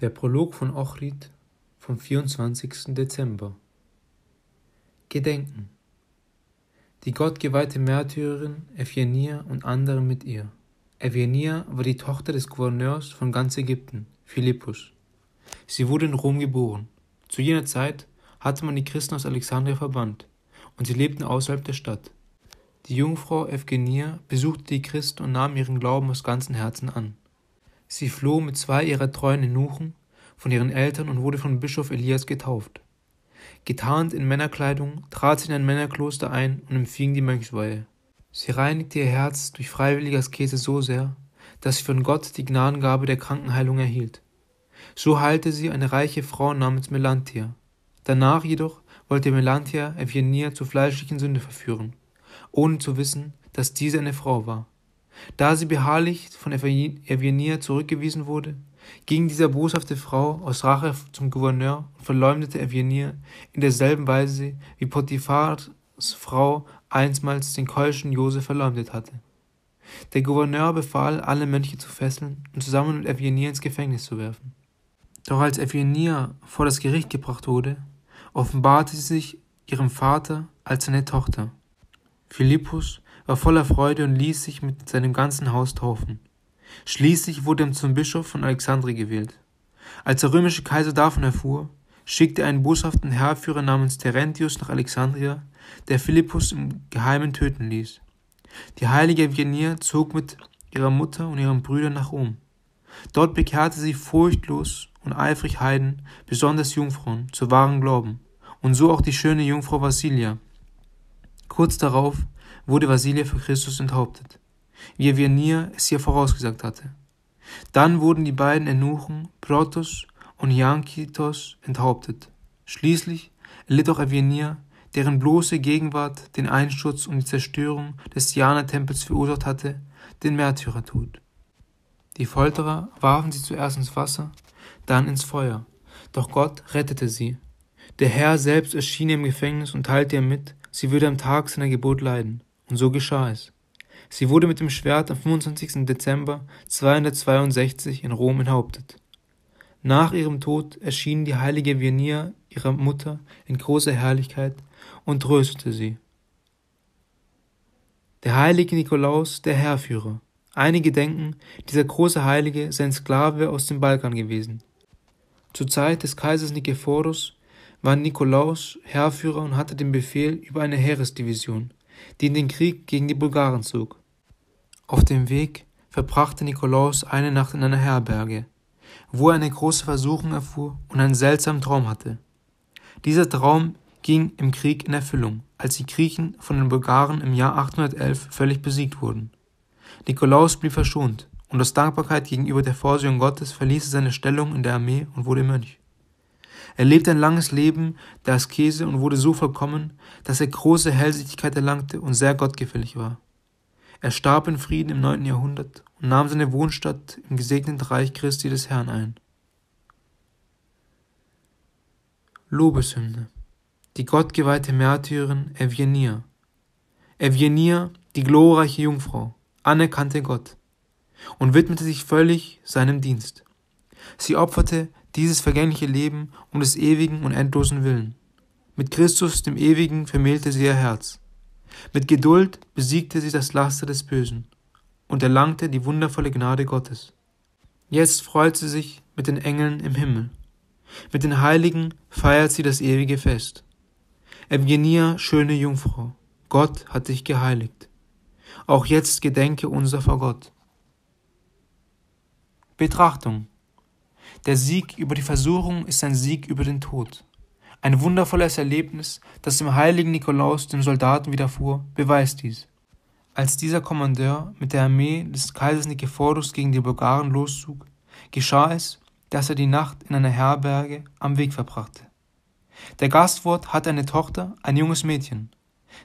Der Prolog von Ochrid vom 24. Dezember. Gedenken. Die gottgeweihte Märtyrerin Evgenia und andere mit ihr. Evgenia war die Tochter des Gouverneurs von ganz Ägypten, Philippus. Sie wurde in Rom geboren. Zu jener Zeit hatte man die Christen aus Alexandria verbannt und sie lebten außerhalb der Stadt. Die Jungfrau Evgenia besuchte die Christen und nahm ihren Glauben aus ganzem Herzen an. Sie floh mit zwei ihrer treuen Eunuchen von ihren Eltern und wurde von Bischof Elias getauft. Getarnt in Männerkleidung trat sie in ein Männerkloster ein und empfing die Mönchsweihe. Sie reinigte ihr Herz durch freiwillige Askese so sehr, dass sie von Gott die Gnadengabe der Krankenheilung erhielt. So heilte sie eine reiche Frau namens Melantia. Danach jedoch wollte Melantia Evgenia zu fleischlichen Sünde verführen, ohne zu wissen, dass diese eine Frau war. Da sie beharrlich von Evgenia zurückgewiesen wurde, ging dieser boshafte Frau aus Rache zum Gouverneur und verleumdete Evgenia in derselben Weise, wie Potiphars Frau einstmals den keuschen Josef verleumdet hatte. Der Gouverneur befahl, alle Mönche zu fesseln und zusammen mit Evgenia ins Gefängnis zu werfen. Doch als Evgenia vor das Gericht gebracht wurde, offenbarte sie sich ihrem Vater als seine Tochter. Philippus war voller Freude und ließ sich mit seinem ganzen Haus taufen. Schließlich wurde er zum Bischof von Alexandrie gewählt. Als der römische Kaiser davon erfuhr, schickte er einen boshaften Herrführer namens Terentius nach Alexandria, der Philippus im Geheimen töten ließ. Die heilige Virginia zog mit ihrer Mutter und ihren Brüdern nach Rom. Dort bekehrte sie furchtlos und eifrig Heiden, besonders Jungfrauen, zu wahren Glauben, und so auch die schöne Jungfrau Vasilia. Kurz darauf wurde Vasilij für Christus enthauptet, wie Avianir es ihr vorausgesagt hatte. Dann wurden die beiden Enuchen Protos und Iankitos enthauptet. Schließlich erlitt auch Avianir, deren bloße Gegenwart den Einsturz und die Zerstörung des Diana-Tempels verursacht hatte, den Märtyrertod. Die Folterer warfen sie zuerst ins Wasser, dann ins Feuer, doch Gott rettete sie. Der Herr selbst erschien ihr im Gefängnis und teilte ihr mit, sie würde am Tag seiner Geburt leiden. Und so geschah es. Sie wurde mit dem Schwert am 25. Dezember 262 in Rom enthauptet. Nach ihrem Tod erschien die heilige Virginia ihrer Mutter in großer Herrlichkeit und tröstete sie. Der heilige Nikolaus, der Herrführer. Einige denken, dieser große Heilige sei ein Sklave aus dem Balkan gewesen. Zur Zeit des Kaisers Nikephoros war Nikolaus Herrführer und hatte den Befehl über eine Heeresdivision die in den Krieg gegen die Bulgaren zog. Auf dem Weg verbrachte Nikolaus eine Nacht in einer Herberge, wo er eine große Versuchung erfuhr und einen seltsamen Traum hatte. Dieser Traum ging im Krieg in Erfüllung, als die Griechen von den Bulgaren im Jahr 811 völlig besiegt wurden. Nikolaus blieb verschont und aus Dankbarkeit gegenüber der Vorsehung Gottes verließ er seine Stellung in der Armee und wurde Mönch. Er lebte ein langes Leben der Askese und wurde so vollkommen, dass er große Hellsichtigkeit erlangte und sehr gottgefällig war. Er starb in Frieden im 9. Jahrhundert und nahm seine Wohnstadt im gesegneten Reich Christi des Herrn ein. Lobeshymne Die gottgeweihte Märtyrerin Evgenia Evgenia, die glorreiche Jungfrau, anerkannte Gott und widmete sich völlig seinem Dienst. Sie opferte dieses vergängliche Leben um des ewigen und endlosen Willen. Mit Christus, dem Ewigen, vermählte sie ihr Herz. Mit Geduld besiegte sie das Laster des Bösen und erlangte die wundervolle Gnade Gottes. Jetzt freut sie sich mit den Engeln im Himmel. Mit den Heiligen feiert sie das ewige Fest. Evgenia, schöne Jungfrau, Gott hat dich geheiligt. Auch jetzt gedenke unser vor Gott. Betrachtung der Sieg über die Versuchung ist ein Sieg über den Tod. Ein wundervolles Erlebnis, das dem heiligen Nikolaus, dem Soldaten, widerfuhr, beweist dies. Als dieser Kommandeur mit der Armee des Kaisers Nikiphorus gegen die Bulgaren loszog, geschah es, dass er die Nacht in einer Herberge am Weg verbrachte. Der Gastwort hatte eine Tochter, ein junges Mädchen.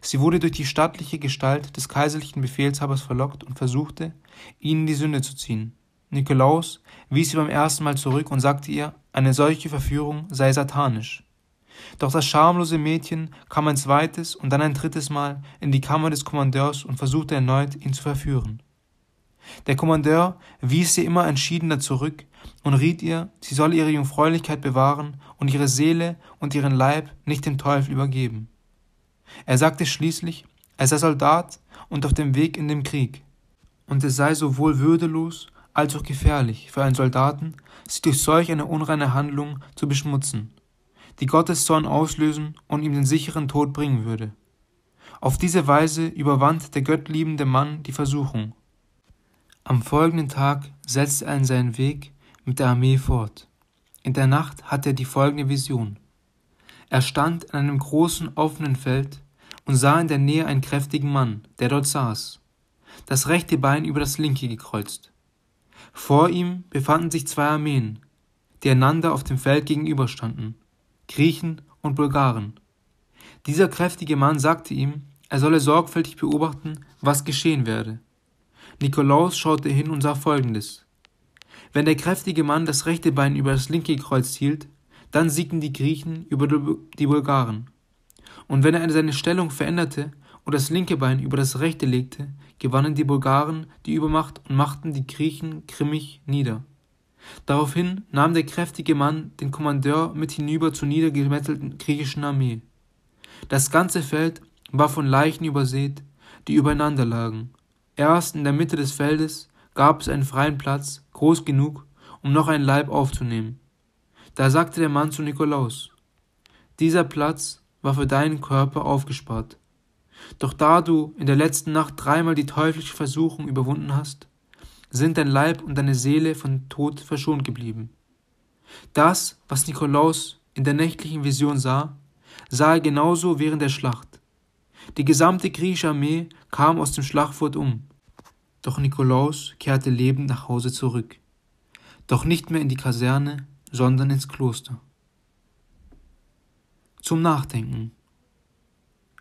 Sie wurde durch die stattliche Gestalt des kaiserlichen Befehlshabers verlockt und versuchte, ihnen die Sünde zu ziehen. Nikolaus wies sie beim ersten Mal zurück und sagte ihr, eine solche Verführung sei satanisch. Doch das schamlose Mädchen kam ein zweites und dann ein drittes Mal in die Kammer des Kommandeurs und versuchte erneut, ihn zu verführen. Der Kommandeur wies sie immer entschiedener zurück und riet ihr, sie solle ihre Jungfräulichkeit bewahren und ihre Seele und ihren Leib nicht dem Teufel übergeben. Er sagte schließlich, er sei Soldat und auf dem Weg in den Krieg, und es sei sowohl würdelos als auch gefährlich für einen Soldaten, sich durch solch eine unreine Handlung zu beschmutzen, die Gottes Zorn auslösen und ihm den sicheren Tod bringen würde. Auf diese Weise überwand der göttliebende Mann die Versuchung. Am folgenden Tag setzte er in seinen Weg mit der Armee fort. In der Nacht hatte er die folgende Vision. Er stand in einem großen offenen Feld und sah in der Nähe einen kräftigen Mann, der dort saß, das rechte Bein über das linke gekreuzt. Vor ihm befanden sich zwei Armeen, die einander auf dem Feld gegenüberstanden, Griechen und Bulgaren. Dieser kräftige Mann sagte ihm, er solle sorgfältig beobachten, was geschehen werde. Nikolaus schaute hin und sah folgendes. Wenn der kräftige Mann das rechte Bein über das linke Kreuz hielt, dann siegten die Griechen über die Bulgaren. Und wenn er seine Stellung veränderte, und das linke Bein über das rechte legte, gewannen die Bulgaren die Übermacht und machten die Griechen grimmig nieder. Daraufhin nahm der kräftige Mann den Kommandeur mit hinüber zur niedergemetzelten griechischen Armee. Das ganze Feld war von Leichen übersät, die übereinander lagen. Erst in der Mitte des Feldes gab es einen freien Platz, groß genug, um noch einen Leib aufzunehmen. Da sagte der Mann zu Nikolaus, dieser Platz war für deinen Körper aufgespart. Doch da du in der letzten Nacht dreimal die teuflische Versuchung überwunden hast, sind dein Leib und deine Seele von Tod verschont geblieben. Das, was Nikolaus in der nächtlichen Vision sah, sah er genauso während der Schlacht. Die gesamte griechische Armee kam aus dem Schlachtfurt um. Doch Nikolaus kehrte lebend nach Hause zurück. Doch nicht mehr in die Kaserne, sondern ins Kloster. Zum Nachdenken.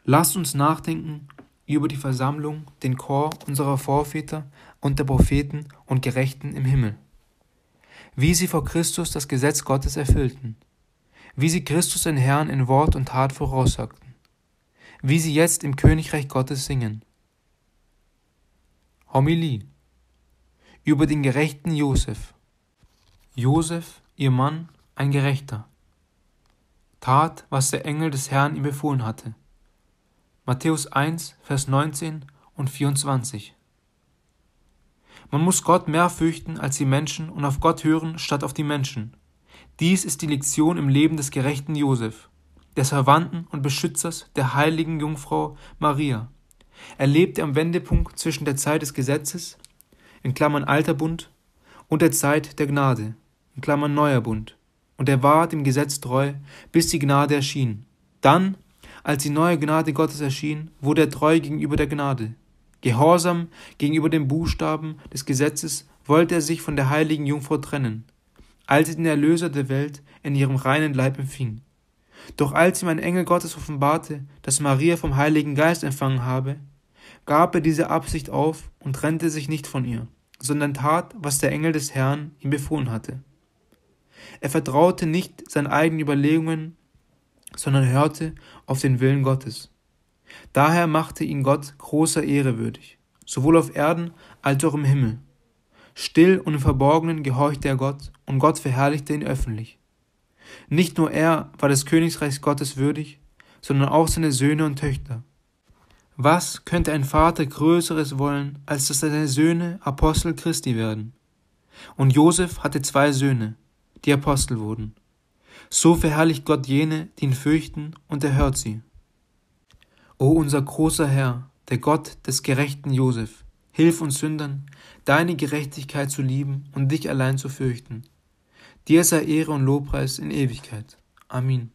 Lasst uns nachdenken über die Versammlung, den Chor unserer Vorväter und der Propheten und Gerechten im Himmel. Wie sie vor Christus das Gesetz Gottes erfüllten. Wie sie Christus den Herrn in Wort und Tat voraussagten. Wie sie jetzt im Königreich Gottes singen. Homilie über den gerechten Josef. Josef, ihr Mann, ein Gerechter, tat, was der Engel des Herrn ihm befohlen hatte. Matthäus 1, Vers 19 und 24. Man muss Gott mehr fürchten als die Menschen und auf Gott hören statt auf die Menschen. Dies ist die Lektion im Leben des gerechten Josef, des Verwandten und Beschützers der heiligen Jungfrau Maria. Er lebte am Wendepunkt zwischen der Zeit des Gesetzes, in Klammern Alter Bund, und der Zeit der Gnade, in Klammern Neuer Bund. Und er war dem Gesetz treu, bis die Gnade erschien. Dann als die neue Gnade Gottes erschien, wurde er treu gegenüber der Gnade. Gehorsam gegenüber dem Buchstaben des Gesetzes wollte er sich von der heiligen Jungfrau trennen, als sie den Erlöser der Welt in ihrem reinen Leib empfing. Doch als ihm ein Engel Gottes offenbarte, dass Maria vom Heiligen Geist empfangen habe, gab er diese Absicht auf und trennte sich nicht von ihr, sondern tat, was der Engel des Herrn ihm befohlen hatte. Er vertraute nicht seinen eigenen Überlegungen sondern hörte auf den Willen Gottes. Daher machte ihn Gott großer Ehre würdig, sowohl auf Erden als auch im Himmel. Still und im Verborgenen gehorchte er Gott, und Gott verherrlichte ihn öffentlich. Nicht nur er war des Königreichs Gottes würdig, sondern auch seine Söhne und Töchter. Was könnte ein Vater Größeres wollen, als dass seine Söhne Apostel Christi werden? Und Josef hatte zwei Söhne, die Apostel wurden. So verherrlicht Gott jene, die ihn fürchten, und er hört sie. O unser großer Herr, der Gott des gerechten Josef, hilf uns Sündern, deine Gerechtigkeit zu lieben und dich allein zu fürchten. Dir sei Ehre und Lobpreis in Ewigkeit. Amen.